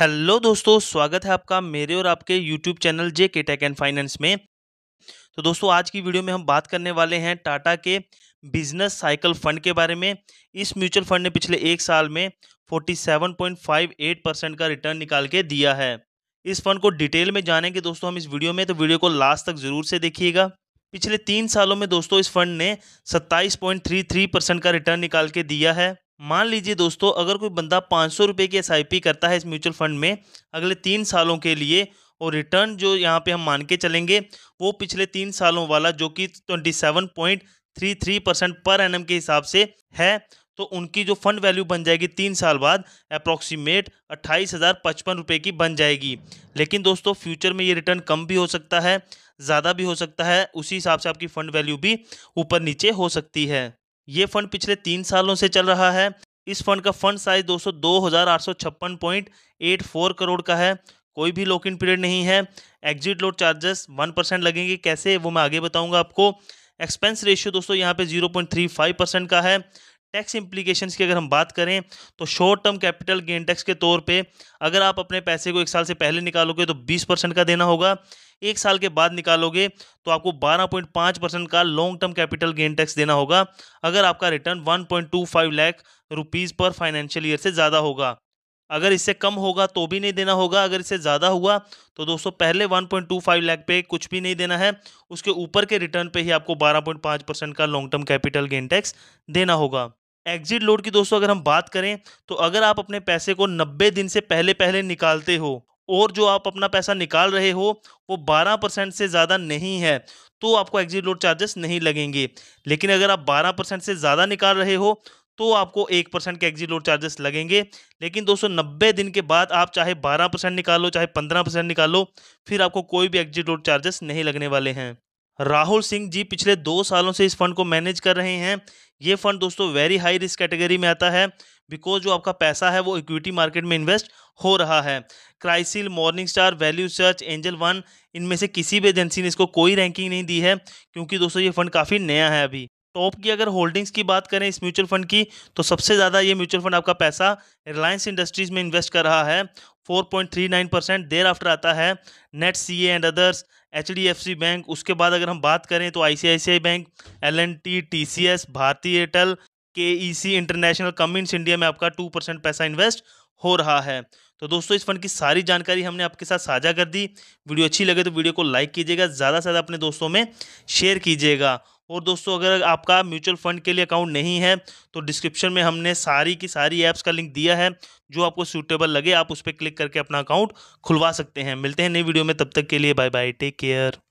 hello दोस्तों स्वागत है आपका मेरे और आपके यूट्यूब चैनल जे के टेक एंड फाइनेंस में तो दोस्तों आज की वीडियो में हम बात करने वाले हैं टाटा के बिजनेस साइकिल फंड के बारे में इस म्यूचुअल फंड ने पिछले एक साल में 47.58 परसेंट का रिटर्न निकाल के दिया है इस फंड को डिटेल में जानेंगे दोस्तों हम इस वीडियो में तो वीडियो को लास्ट तक ज़रूर से देखिएगा पिछले तीन सालों में दोस्तों इस फंड ने सत्ताईस परसेंट का रिटर्न निकाल के दिया है मान लीजिए दोस्तों अगर कोई बंदा पाँच सौ रुपये की एस करता है इस म्यूचुअल फंड में अगले तीन सालों के लिए और रिटर्न जो यहाँ पे हम मान के चलेंगे वो पिछले तीन सालों वाला जो कि twenty seven point three three percent per annum के हिसाब से है तो उनकी जो फंड वैल्यू बन जाएगी तीन साल बाद अप्रॉक्सीमेट अट्ठाईस हज़ार पचपन रुपये की बन जाएगी लेकिन दोस्तों फ्यूचर में ये रिटर्न कम भी हो सकता है ज़्यादा भी हो सकता है उसी हिसाब से आपकी फ़ंड वैल्यू भी ऊपर नीचे हो सकती है ये फंड पिछले तीन सालों से चल रहा है इस फंड का फंड साइज दो सौ दो हज़ार आठ सौ छप्पन पॉइंट एट फोर करोड़ का है कोई भी लॉक इन पीरियड नहीं है exit load charges one percent लगेंगे कैसे वो मैं आगे बताऊंगा आपको एक्सपेंस रेशियो दोस्तों यहाँ पे zero point three five percent का है टैक्स इम्प्लीकेशन की अगर हम बात करें तो short term capital gain tax के तौर पे अगर आप अपने पैसे को एक साल से पहले निकालोगे तो बीस परसेंट का देना होगा एक साल के बाद निकालोगे तो आपको 12.5 परसेंट का long term capital gain tax देना होगा अगर आपका रिटर्न 1.25 लाख रुपीस पर फाइनेंशियल ईयर से ज़्यादा होगा अगर इससे कम होगा तो भी नहीं देना होगा अगर इससे ज़्यादा हुआ तो दोस्तों पहले 1.25 लाख पे कुछ भी नहीं देना है उसके ऊपर के रिटर्न पे ही आपको 12.5 परसेंट का long term capital gain tax देना होगा एग्जिट लोड की दोस्तों अगर हम बात करें तो अगर आप अपने पैसे को 90 दिन से पहले पहले निकालते हो और जो आप अपना पैसा निकाल रहे हो वो बारह परसेंट से ज़्यादा नहीं है तो आपको एग्जिट लोड चार्जेस नहीं लगेंगे लेकिन अगर आप बारह परसेंट से ज़्यादा निकाल रहे हो तो आपको एक परसेंट के एग्जिट लोड चार्जेस लगेंगे लेकिन सौ नब्बे दिन के बाद आप चाहे बारह परसेंट निकालो चाहे पंद्रह परसेंट निकालो फिर आपको कोई भी एग्जिट लोड चार्जेस नहीं लगने वाले हैं राहुल सिंह जी पिछले दो सालों से इस फंड को मैनेज कर रहे हैं ये फंड दोस्तों वेरी हाई रिस्क कैटेगरी में आता है बिकॉज जो आपका पैसा है वो इक्विटी मार्केट में इन्वेस्ट हो रहा है CRISIL Morningstar value search Angel One इनमें से किसी भी एजेंसी ने इसको कोई रैंकिंग नहीं दी है क्योंकि दोस्तों ये फंड काफ़ी नया है अभी टॉप तो की अगर होल्डिंग्स की बात करें इस म्यूचुअल फंड की तो सबसे ज़्यादा ये म्यूचुअल फंड आपका पैसा रिलायंस इंडस्ट्रीज़ में इन्वेस्ट कर रहा है 4.39 परसेंट देर आफ्टर आता है net C and others H D F C bank उसके बाद अगर हम बात करें तो I C I C I bank L N T T C S Airtel K E C international Cummins India में आपका टू परसेंट पैसा इन्वेस्ट हो रहा है तो दोस्तों इस फंड की सारी जानकारी हमने आपके साथ साझा कर दी वीडियो अच्छी लगे तो वीडियो को लाइक कीजिएगा ज़्यादा से ज़्यादा अपने दोस्तों में शेयर कीजिएगा और दोस्तों अगर आपका म्यूचुअल फंड के लिए अकाउंट नहीं है तो डिस्क्रिप्शन में हमने सारी की सारी ऐप्स का लिंक दिया है जो आपको सूटेबल लगे आप उस पर क्लिक करके अपना अकाउंट खुलवा सकते हैं मिलते हैं नई वीडियो में तब तक के लिए बाय बाय टेक केयर